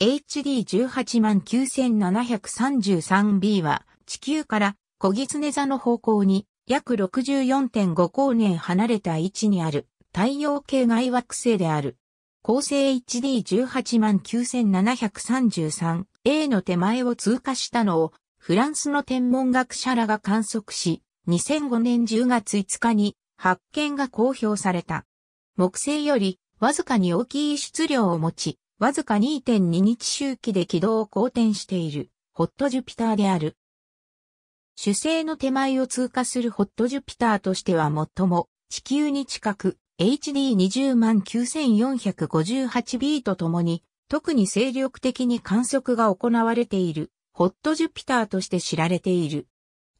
HD189,733b は地球から小狐座の方向に約64.5光年離れた位置にある太陽系外惑星である。恒星 HD189,733a の手前を通過したのをフランスの天文学者らが観測し、2005年10月5日に発見が公表された。木星よりわずかに大きい質量を持ち、わずか2.2日周期で軌道を公転している、ホットジュピターである。主星の手前を通過するホットジュピターとしては最も地球に近く HD209,458b とともに特に精力的に観測が行われているホットジュピターとして知られている。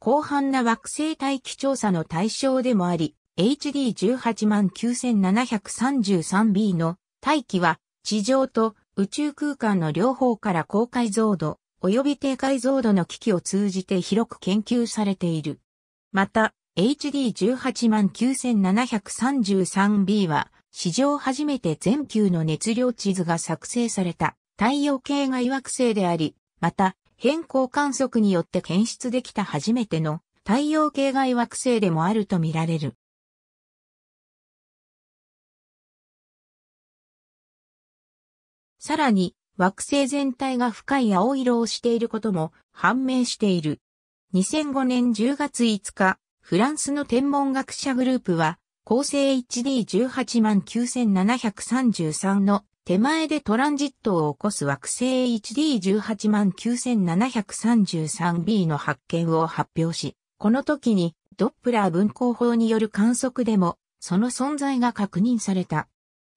広範な惑星大気調査の対象でもあり、HD189,733b の大気は地上と宇宙空間の両方から高解像度及び低解像度の機器を通じて広く研究されている。また、HD189,733B は、史上初めて全球の熱量地図が作成された太陽系外惑星であり、また、変更観測によって検出できた初めての太陽系外惑星でもあるとみられる。さらに、惑星全体が深い青色をしていることも判明している。2005年10月5日、フランスの天文学者グループは、恒星 HD189,733 の手前でトランジットを起こす惑星 HD189,733b の発見を発表し、この時にドップラー分光法による観測でも、その存在が確認された。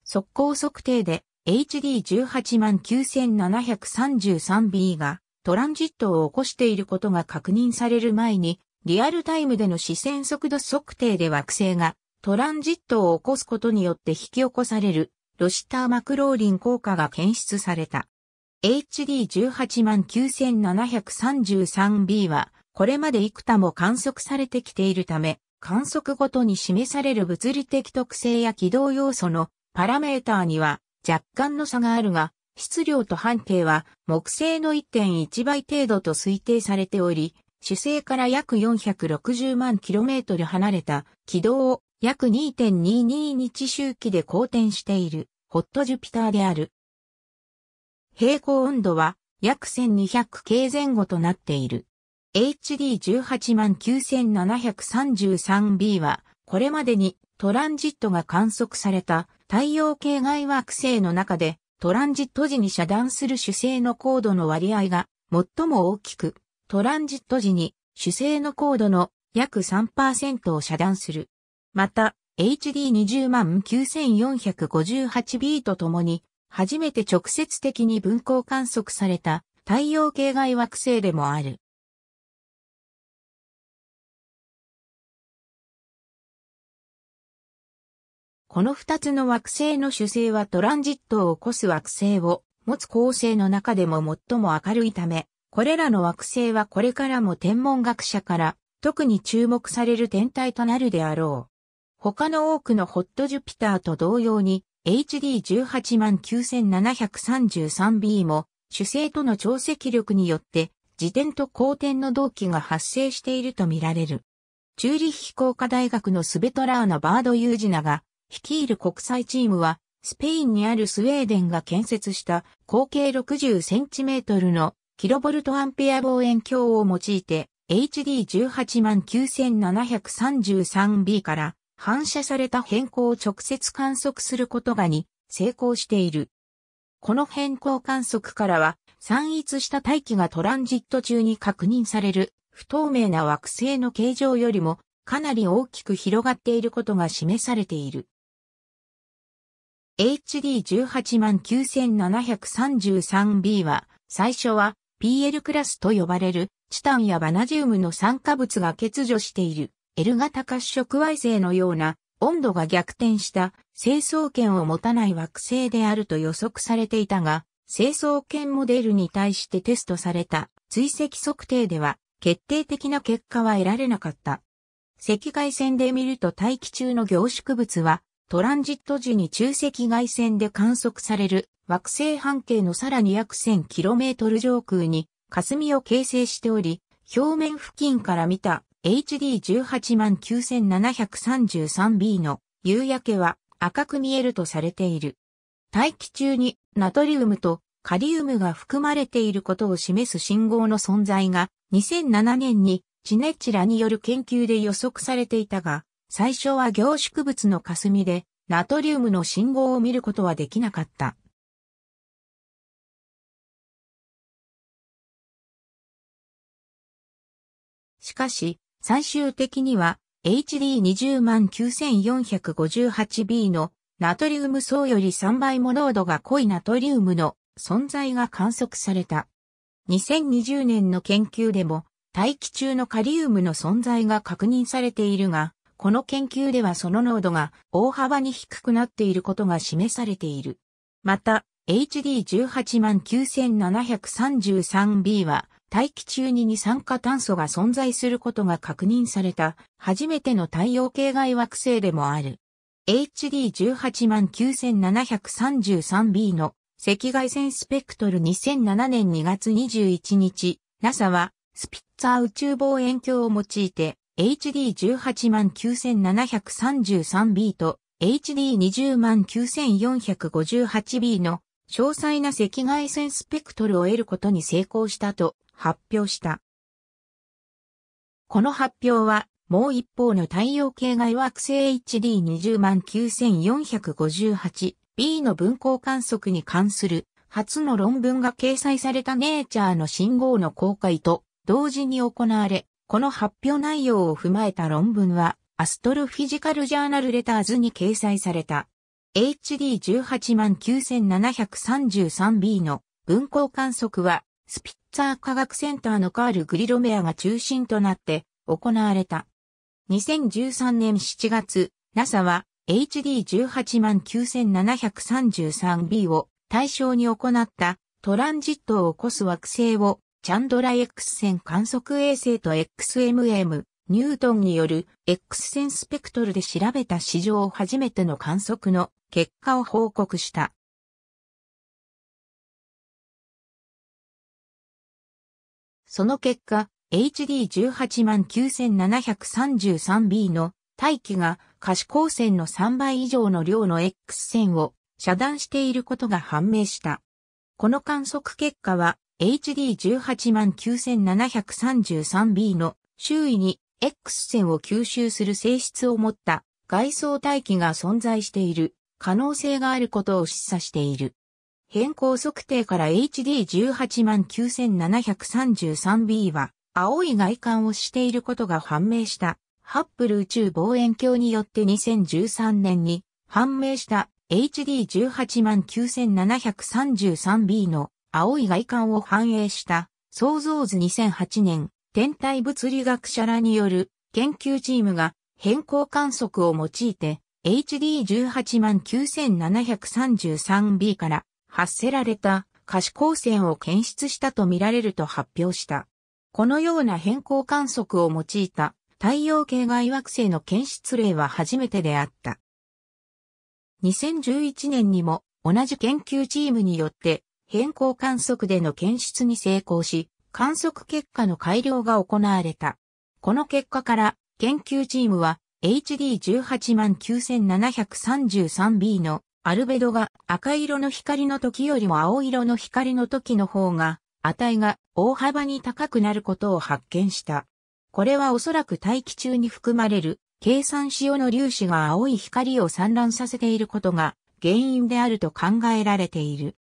速攻測定で HD189,733B がトランジットを起こしていることが確認される前に、リアルタイムでの視線速度測定で惑星がトランジットを起こすことによって引き起こされるロシター・マクローリン効果が検出された。HD189,733B はこれまで幾多も観測されてきているため、観測ごとに示される物理的特性や軌道要素のパラメーターには若干の差があるが、質量と半径は木星の1.1倍程度と推定されており、主星から約460万 km 離れた軌道を約2.22日周期で公転しているホットジュピターである。平行温度は約 1200K 前後となっている。HD189,733b はこれまでにトランジットが観測された太陽系外惑星の中でトランジット時に遮断する主星の高度の割合が最も大きく、トランジット時に主星の高度の約3%を遮断する。また、HD20 万 9458B とともに、初めて直接的に分光観測された太陽系外惑星でもある。この二つの惑星の主星はトランジットを起こす惑星を持つ構成の中でも最も明るいため、これらの惑星はこれからも天文学者から特に注目される天体となるであろう。他の多くのホットジュピターと同様に HD189,733b も主星との調積力によって自転と光転の同期が発生しているとみられる。チューリッヒ工科大学のスベトラーナ・バード・ユージナが率いる国際チームは、スペインにあるスウェーデンが建設した口径6 0トルのキロボルトアンペア望遠鏡を用いて HD189,733B から反射された変更を直接観測することがに成功している。この変更観測からは散逸した大気がトランジット中に確認される不透明な惑星の形状よりもかなり大きく広がっていることが示されている。HD189,733B は、最初は PL クラスと呼ばれる、チタンやバナジウムの酸化物が欠如している、L 型褐色矮星のような、温度が逆転した、成層圏を持たない惑星であると予測されていたが、成層圏モデルに対してテストされた、追跡測定では、決定的な結果は得られなかった。赤外線で見ると大気中の凝縮物は、トランジット時に中赤外線で観測される惑星半径のさらに約 1000km 上空に霞を形成しており、表面付近から見た HD189,733b の夕焼けは赤く見えるとされている。大気中にナトリウムとカリウムが含まれていることを示す信号の存在が2007年にチネチラによる研究で予測されていたが、最初は凝縮物の霞で、ナトリウムの信号を見ることはできなかった。しかし、最終的には HD209,458B のナトリウム層より3倍も濃度が濃いナトリウムの存在が観測された。2020年の研究でも大気中のカリウムの存在が確認されているが、この研究ではその濃度が大幅に低くなっていることが示されている。また、HD189,733b は、大気中に二酸化炭素が存在することが確認された、初めての太陽系外惑星でもある。HD189,733b の赤外線スペクトル2007年2月21日、NASA はスピッツァー宇宙望遠鏡を用いて HD189,733B と HD209,458B の詳細な赤外線スペクトルを得ることに成功したと発表した。この発表は、もう一方の太陽系外惑星 HD209,458B の分光観測に関する初の論文が掲載されたネイチャーの信号の公開と同時に行われ、この発表内容を踏まえた論文は、アストロフィジカルジャーナルレターズに掲載された。HD189,733B の分光観測は、スピッツァー科学センターのカール・グリロメアが中心となって行われた。2013年7月、NASA は HD189,733B を対象に行ったトランジットを起こす惑星をチャンドラ X 線観測衛星と XMM、ニュートンによる X 線スペクトルで調べた史上初めての観測の結果を報告した。その結果、HD189,733B の大気が可視光線の3倍以上の量の X 線を遮断していることが判明した。この観測結果は HD189,733b の周囲に X 線を吸収する性質を持った外装大気が存在している可能性があることを示唆している。変更測定から HD189,733b は青い外観をしていることが判明した。ハッブル宇宙望遠鏡によって2013年に判明した HD189,733b の青い外観を反映した創造図2008年天体物理学者らによる研究チームが変更観測を用いて HD189,733b から発せられた可視光線を検出したとみられると発表した。このような変更観測を用いた太陽系外惑星の検出例は初めてであった。2011年にも同じ研究チームによって変更観測での検出に成功し、観測結果の改良が行われた。この結果から、研究チームは HD189,733b のアルベドが赤色の光の時よりも青色の光の時の方が値が大幅に高くなることを発見した。これはおそらく大気中に含まれる計算塩用の粒子が青い光を散乱させていることが原因であると考えられている。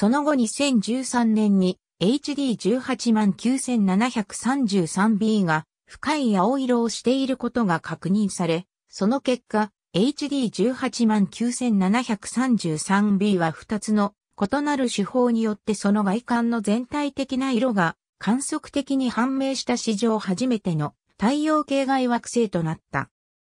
その後2013年に HD189,733B が深い青色をしていることが確認され、その結果、HD189,733B は2つの異なる手法によってその外観の全体的な色が観測的に判明した史上初めての太陽系外惑星となった。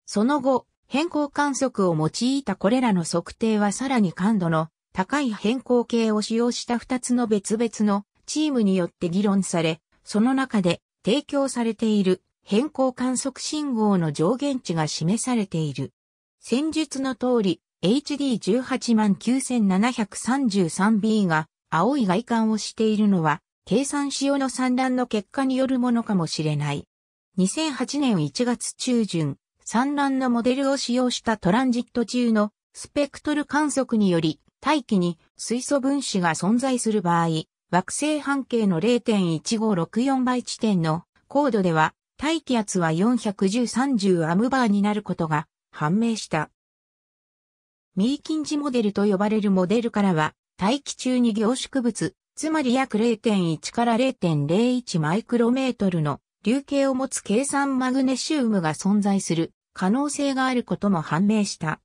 その後、変更観測を用いたこれらの測定はさらに感度の高い変更形を使用した2つの別々のチームによって議論され、その中で提供されている変更観測信号の上限値が示されている。戦術の通り、HD189,733B が青い外観をしているのは、計算仕様の散乱の結果によるものかもしれない。2008年1月中旬、散乱のモデルを使用したトランジット中のスペクトル観測により大気に水素分子が存在する場合、惑星半径の0.1564倍地点の高度では大気圧は41030アムバーになることが判明した。ミーキンジモデルと呼ばれるモデルからは、大気中に凝縮物、つまり約0.1から0.01マイクロメートルの流形を持つ計算マグネシウムが存在する可能性があることも判明した。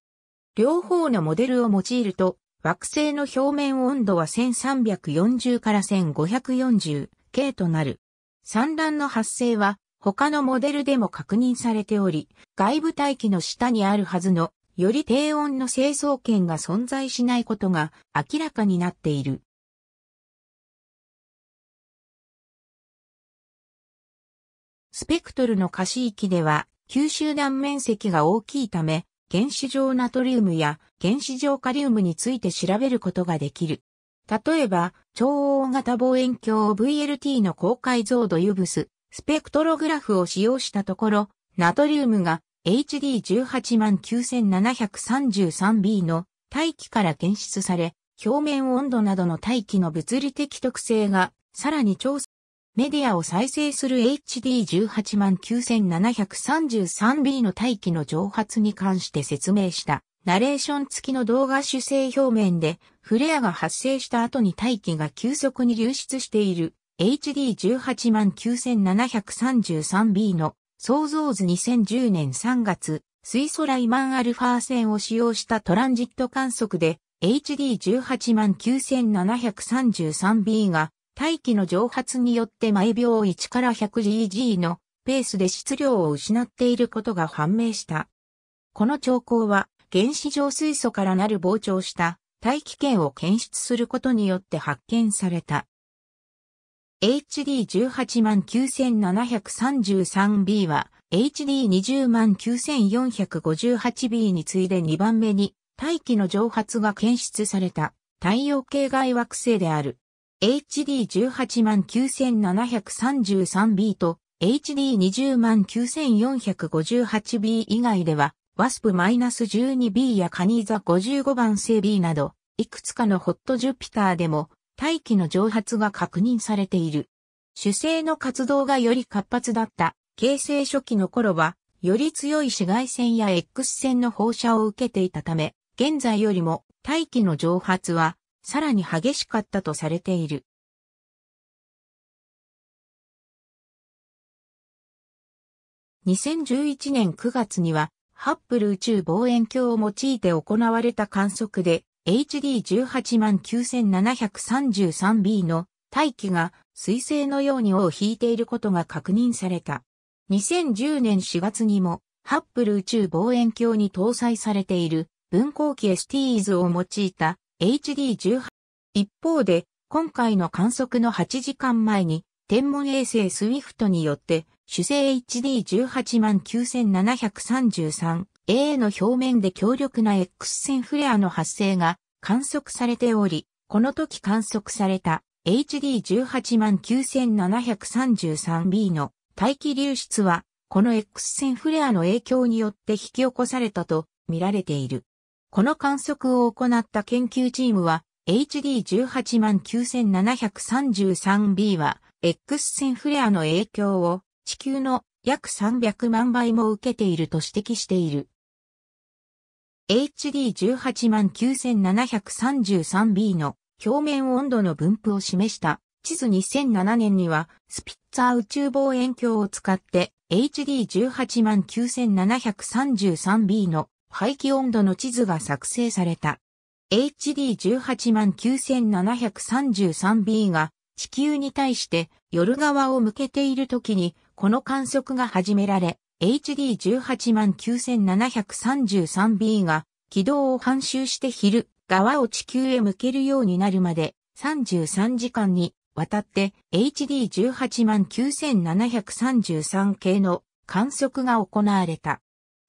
両方のモデルを用いると、惑星の表面温度は1340から1540 K となる。産卵の発生は他のモデルでも確認されており、外部大気の下にあるはずのより低温の成層圏が存在しないことが明らかになっている。スペクトルの可視域では、吸収断面積が大きいため、原子状ナトリウムや原子状カリウムについて調べることができる。例えば、超大型望遠鏡 VLT の高解像度ユブス、スペクトログラフを使用したところ、ナトリウムが HD189,733B の大気から検出され、表面温度などの大気の物理的特性がさらに調査メディアを再生する HD189,733B の大気の蒸発に関して説明した。ナレーション付きの動画主成表面で、フレアが発生した後に大気が急速に流出している HD189,733B の創造図2010年3月、水素ライマンアルファ線を使用したトランジット観測で HD189,733B が大気の蒸発によって毎秒1から 100GG のペースで質量を失っていることが判明した。この兆候は原子状水素からなる膨張した大気圏を検出することによって発見された。HD189,733B は HD209,458B に次いで2番目に大気の蒸発が検出された太陽系外惑星である。HD189,733B と HD209,458B 以外では、WASP-12B やカニーザ55番製 B など、いくつかのホットジュピターでも大気の蒸発が確認されている。主星の活動がより活発だった形成初期の頃は、より強い紫外線や X 線の放射を受けていたため、現在よりも大気の蒸発はさらに激しかったとされている。2011年9月には、ハッブル宇宙望遠鏡を用いて行われた観測で、HD189,733b の大気が水星のように尾を引いていることが確認された。2010年4月にも、ハッブル宇宙望遠鏡に搭載されている分光器 STs を用いた HD18。一方で、今回の観測の8時間前に、天文衛星スウィフトによって、主星 HD189,733A の表面で強力な X 線フレアの発生が観測されており、この時観測された HD189,733B の大気流出は、この X 線フレアの影響によって引き起こされたと見られている。この観測を行った研究チームは、HD189,733b は、X 線フレアの影響を地球の約300万倍も受けていると指摘している。HD189,733b の表面温度の分布を示した地図2007年にはスピッツァー宇宙望遠鏡を使って HD189,733b の排気温度の地図が作成された。HD189,733b が地球に対して夜側を向けている時にこの観測が始められ、HD189,733b が軌道を半周して昼側を地球へ向けるようになるまで33時間にわたって HD189,733 系の観測が行われた。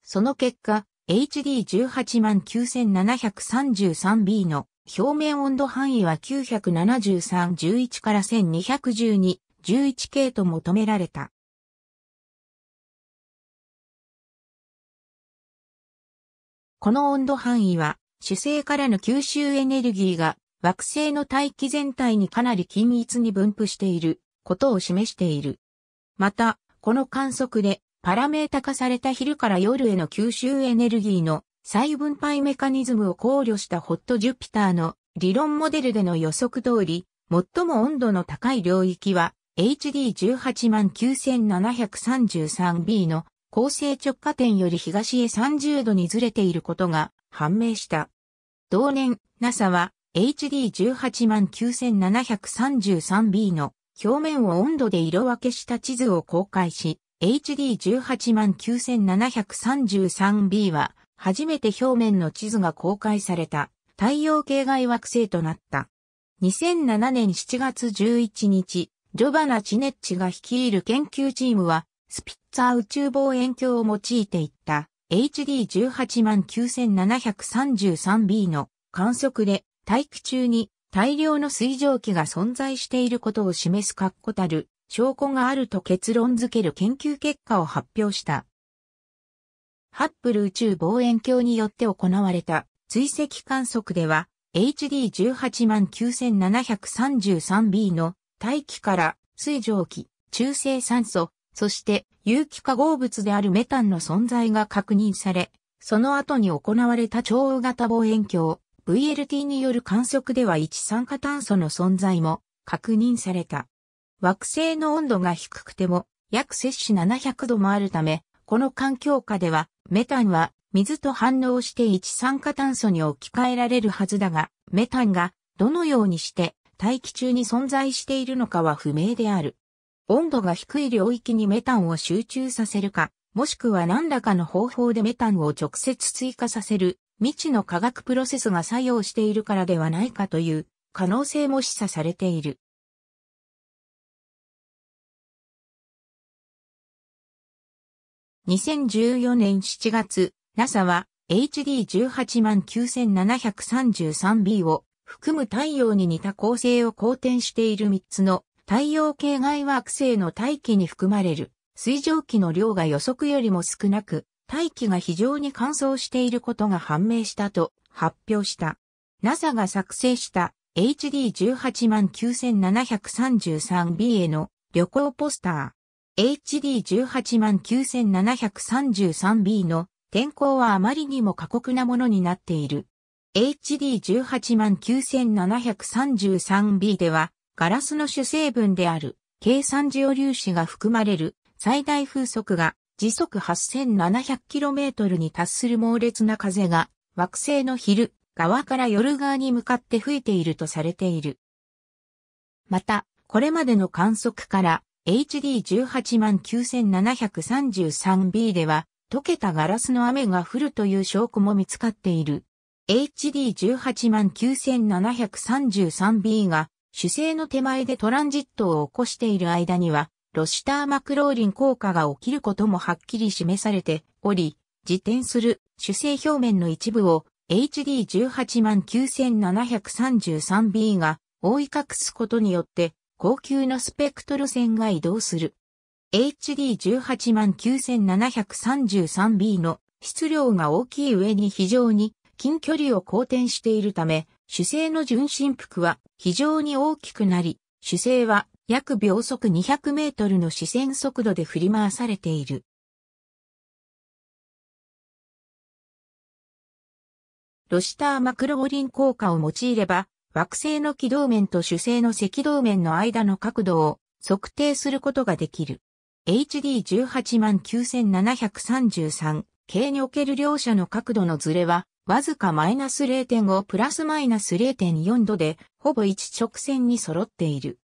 その結果、HD18 万 9733B の表面温度範囲は97311から1212、11K と求められた。この温度範囲は主星からの吸収エネルギーが惑星の大気全体にかなり均一に分布していることを示している。また、この観測でパラメータ化された昼から夜への吸収エネルギーの再分配メカニズムを考慮したホットジュピターの理論モデルでの予測通り、最も温度の高い領域は HD189,733b の構成直下点より東へ30度にずれていることが判明した。同年、NASA は HD189,733b の表面を温度で色分けした地図を公開し、HD189,733b は、初めて表面の地図が公開された太陽系外惑星となった。2007年7月11日、ジョバナ・チネッチが率いる研究チームは、スピッツァー宇宙望遠鏡を用いていった HD189,733b の観測で大気中に大量の水蒸気が存在していることを示す確固たる証拠があると結論づける研究結果を発表した。ハッブル宇宙望遠鏡によって行われた追跡観測では HD189,733b の大気から水蒸気、中性酸素、そして有機化合物であるメタンの存在が確認され、その後に行われた超大型望遠鏡 VLT による観測では一酸化炭素の存在も確認された。惑星の温度が低くても約摂氏700度もあるため、この環境下ではメタンは水と反応して一酸化炭素に置き換えられるはずだが、メタンがどのようにして大気中に存在しているのかは不明である。温度が低い領域にメタンを集中させるか、もしくは何らかの方法でメタンを直接追加させる未知の化学プロセスが作用しているからではないかという可能性も示唆されている。2014年7月、NASA は HD189,733b を含む太陽に似た恒星を好転している3つの太陽系外惑星の大気に含まれる水蒸気の量が予測よりも少なく大気が非常に乾燥していることが判明したと発表した。NASA が作成した HD189,733b への旅行ポスター。HD189,733B の天候はあまりにも過酷なものになっている。HD189,733B では、ガラスの主成分である、計算時粒子が含まれる最大風速が時速 8700km に達する猛烈な風が惑星の昼側から夜側に向かって吹いているとされている。また、これまでの観測から HD189,733B では、溶けたガラスの雨が降るという証拠も見つかっている。HD189,733B が主星の手前でトランジットを起こしている間には、ロシターマクローリン効果が起きることもはっきり示されており、自転する主星表面の一部を HD189,733B が覆い隠すことによって高級のスペクトル線が移動する。HD189,733B の質量が大きい上に非常に近距離を好転しているため、主星の純振幅は非常に大きくなり、主星は約秒速200メートルの視線速度で振り回されている。ロシターマクロボリン効果を用いれば、惑星の軌道面と主星の赤道面の間の角度を測定することができる。HD189,733 系における両者の角度のズレは、わずかマイナス0.5プラスマイナス0.4度で、ほぼ一直線に揃っている。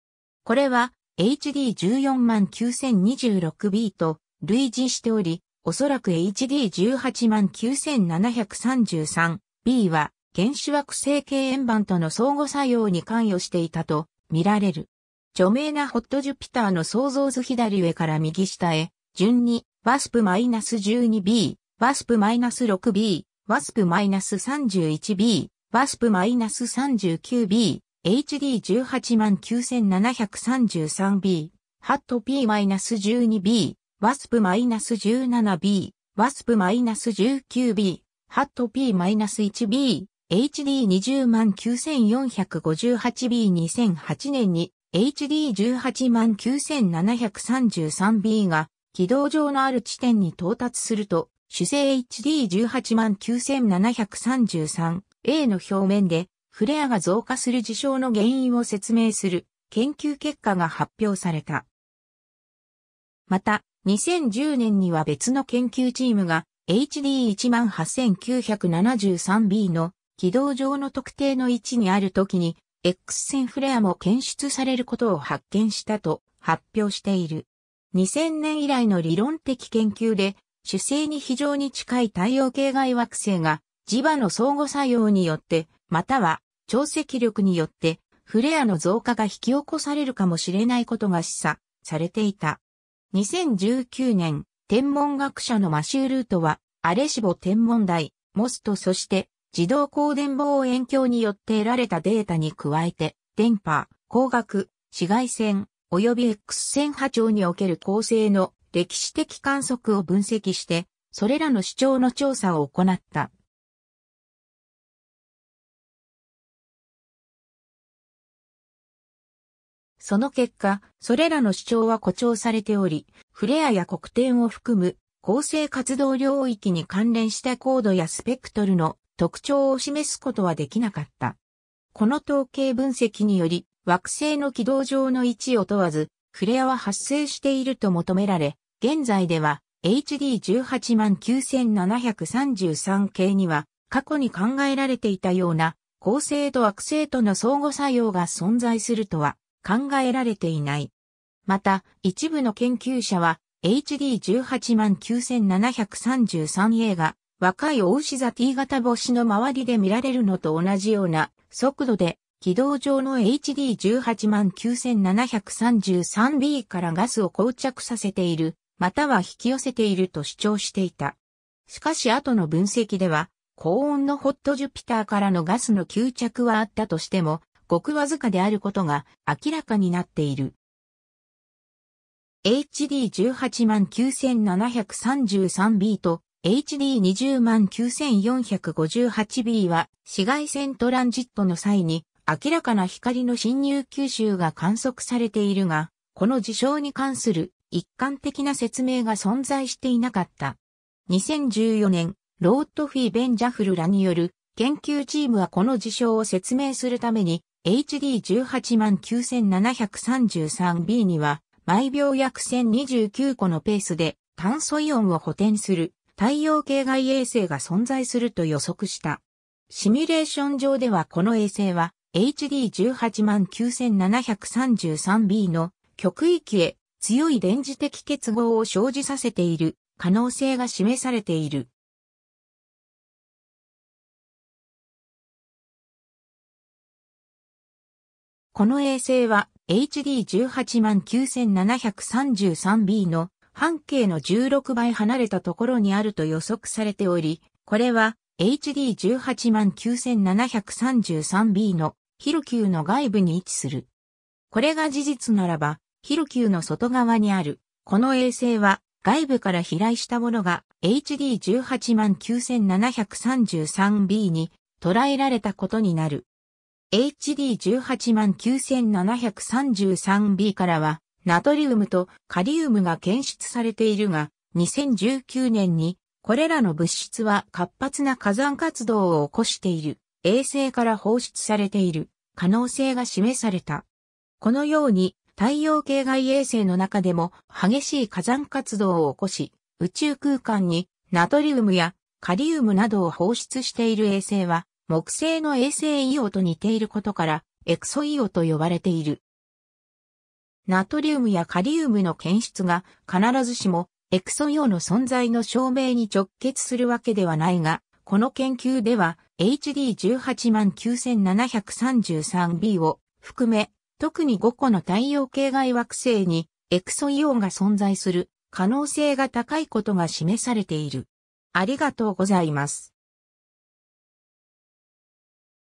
これは、HD149,026b と類似しており、おそらく HD189,733b は、原子惑星系円盤との相互作用に関与していたと見られる。著名なホットジュピターの想像図左上から右下へ、順に、ワスプ -12b、ワスプ -6b、ワスプ -31b、ワスプ -39b、HD189,733b、ハット P-12b、ワスプ -17b、ワスプ -19b、ハット P-1b、HD20 万 9458B2008 年に HD18 万 9733B が軌道上のある地点に到達すると、主勢 HD18 万 9733A の表面でフレアが増加する事象の原因を説明する研究結果が発表された。また、2010年には別の研究チームが HD18973B の軌道上の特定の位置にある時に X 線フレアも検出されることを発見したと発表している。2000年以来の理論的研究で主星に非常に近い太陽系外惑星が磁場の相互作用によってまたは潮積力によってフレアの増加が引き起こされるかもしれないことが示唆されていた。2019年、天文学者のマシュールートは、アレシボ天文台、モストそして自動光電望遠鏡によって得られたデータに加えて、電波、光学、紫外線、及び X 線波長における構成の歴史的観測を分析して、それらの主張の調査を行った。その結果、それらの主張は誇張されており、フレアや黒点を含む構成活動領域に関連した高度やスペクトルの特徴を示すことはできなかった。この統計分析により、惑星の軌道上の位置を問わず、フレアは発生していると求められ、現在では HD189,733 系には過去に考えられていたような構成と惑星との相互作用が存在するとは考えられていない。また、一部の研究者は HD189,733A が若い大牛座 T 型星の周りで見られるのと同じような速度で軌道上の HD189,733B からガスを膠着させている、または引き寄せていると主張していた。しかし後の分析では、高温のホットジュピターからのガスの吸着はあったとしても、ごくわずかであることが明らかになっている。HD189,733B と HD209458B は紫外線トランジットの際に明らかな光の侵入吸収が観測されているが、この事象に関する一貫的な説明が存在していなかった。2014年、ロートフィ・ベンジャフルらによる研究チームはこの事象を説明するために HD18733B には毎秒約1029個のペースで炭素イオンを補填する太陽系外衛星が存在すると予測した。シミュレーション上ではこの衛星は HD189,733b の極域へ強い電磁的結合を生じさせている可能性が示されている。この衛星は HD189,733b の半径の16倍離れたところにあると予測されており、これは HD189,733b のヒルキューの外部に位置する。これが事実ならば、ヒルキューの外側にある、この衛星は外部から飛来したものが HD189,733b に捉えられたことになる。HD189,733b からはナトリウムとカリウムが検出されているが、2019年にこれらの物質は活発な火山活動を起こしている衛星から放出されている可能性が示された。このように太陽系外衛星の中でも激しい火山活動を起こし、宇宙空間にナトリウムやカリウムなどを放出している衛星は木星の衛星イオと似ていることからエクソイオと呼ばれている。ナトリウムやカリウムの検出が必ずしもエクソ用の存在の証明に直結するわけではないが、この研究では HD189,733b を含め、特に5個の太陽系外惑星にエクソイオンが存在する可能性が高いことが示されている。ありがとうございます。